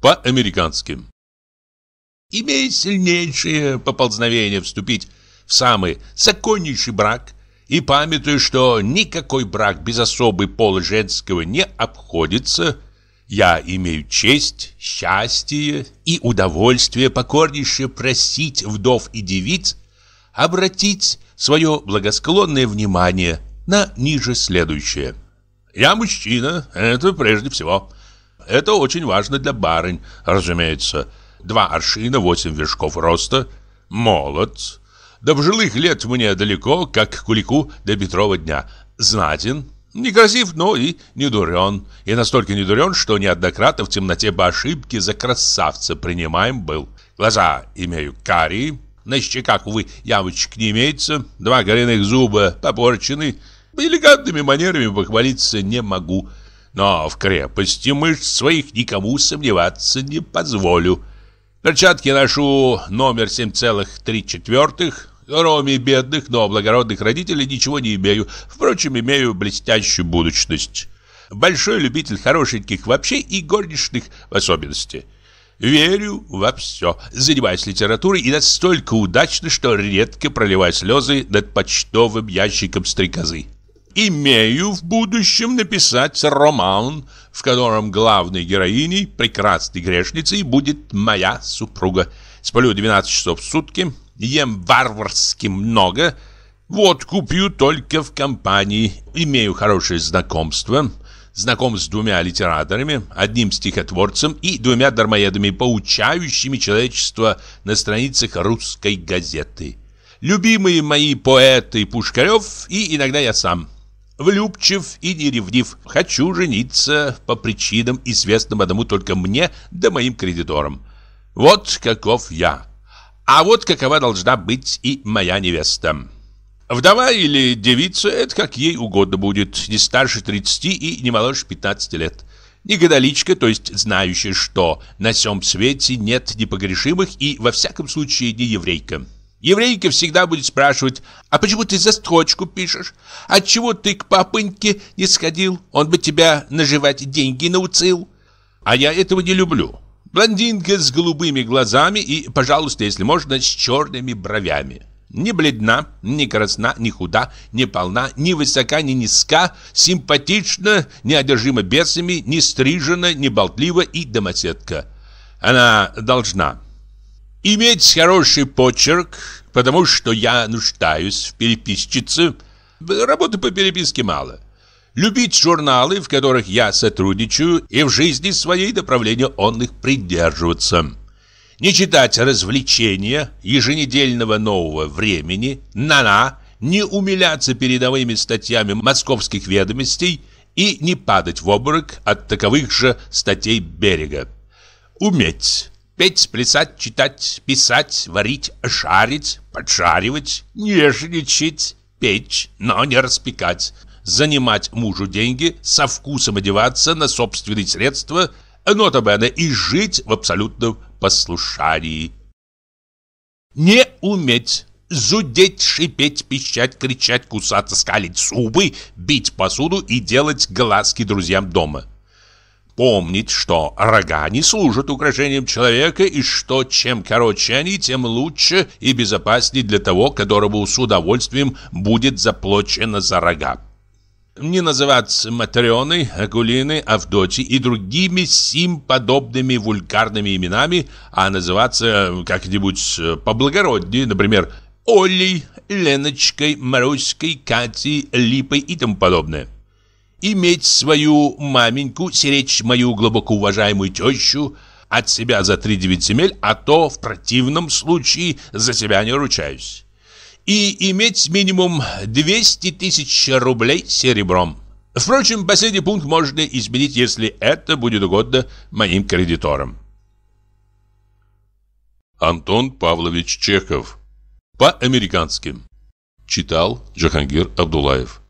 по-американски. Имея сильнейшее поползновение вступить в самый законнейший брак и памятуя, что никакой брак без особой пола женского не обходится, я имею честь, счастье и удовольствие покорнейше просить вдов и девиц обратить свое благосклонное внимание на ниже следующее. Я мужчина, это прежде всего. Это очень важно для барынь, разумеется. Два аршина, восемь вершков роста, молод. До пожилых лет мне далеко, как кулику до Петрова дня. Знатен, некрасив, но и не дурен. И настолько не дурен, что неоднократно в темноте по ошибке за красавца принимаем был. Глаза имею карие, на щеках, увы, ямочек не имеется, два коренных зуба попорчены. Элегантными манерами похвалиться не могу но в крепости мышц своих никому сомневаться не позволю. Перчатки ношу номер 7,3, кроме бедных, но благородных родителей ничего не имею, впрочем, имею блестящую будущность. Большой любитель хорошеньких вообще и горничных в особенности. Верю во все, занимаюсь литературой и настолько удачно, что редко проливаю слезы над почтовым ящиком стрекозы. Имею в будущем написать роман, в котором главной героиней, прекрасной грешницей, будет моя супруга. Сплю 12 часов в сутки, ем варварски много, вот куплю только в компании, имею хорошее знакомство, знаком с двумя литераторами, одним стихотворцем и двумя дармоедами, поучающими человечество на страницах русской газеты любимые мои поэты Пушкарев и иногда я сам влюбчив и неревнив. Хочу жениться по причинам, известным одному только мне да моим кредиторам. Вот каков я. А вот какова должна быть и моя невеста. Вдова или девица – это как ей угодно будет, не старше 30 и не моложе 15 лет. Не католичка, то есть знающая, что на всем свете нет непогрешимых и во всяком случае не еврейка. Еврейка всегда будет спрашивать, а почему ты за строчку пишешь? Отчего ты к папыньке не сходил? Он бы тебя наживать деньги научил. А я этого не люблю. Блондинка с голубыми глазами и, пожалуйста, если можно, с черными бровями. Не бледна, не красна, не худа, не полна, не высока, не низка, симпатична, не одержима бесами, не стрижена, не болтлива и домоседка. Она должна Иметь хороший почерк, потому что я нуждаюсь в переписчице. Работы по переписке мало. Любить журналы, в которых я сотрудничаю, и в жизни своей направления он их придерживаться. Не читать развлечения, еженедельного нового времени, на-на, не умиляться передовыми статьями московских ведомостей и не падать в обморок от таковых же статей берега. Уметь петь, плясать, читать, писать, варить, шарить, поджаривать, нежничать, печь, но не распекать, занимать мужу деньги, со вкусом одеваться на собственные средства, нотабene и жить в абсолютном послушании. Не уметь зудеть, шипеть, пищать, кричать, кусаться, скалить зубы, бить посуду и делать глазки друзьям дома помнить, что рога не служат украшением человека и что чем короче они, тем лучше и безопаснее для того, которому с удовольствием будет заплачено за рога. Не называться Матрёной, Акулиной, Авдотьей и другими сим подобными вульгарными именами, а называться как-нибудь э, поблагороднее, например, Олей, Леночкой, Маруськой, Катей, Липой и тому подобное иметь свою маменьку, серечь мою глубоко уважаемую тёщу от себя за три девять земель, а то в противном случае за себя не ручаюсь. И иметь минимум 200 тысяч рублей серебром. Впрочем, последний пункт можно изменить, если это будет угодно моим кредиторам. Антон Павлович Чехов. по американским Читал Джахангир Абдулаев.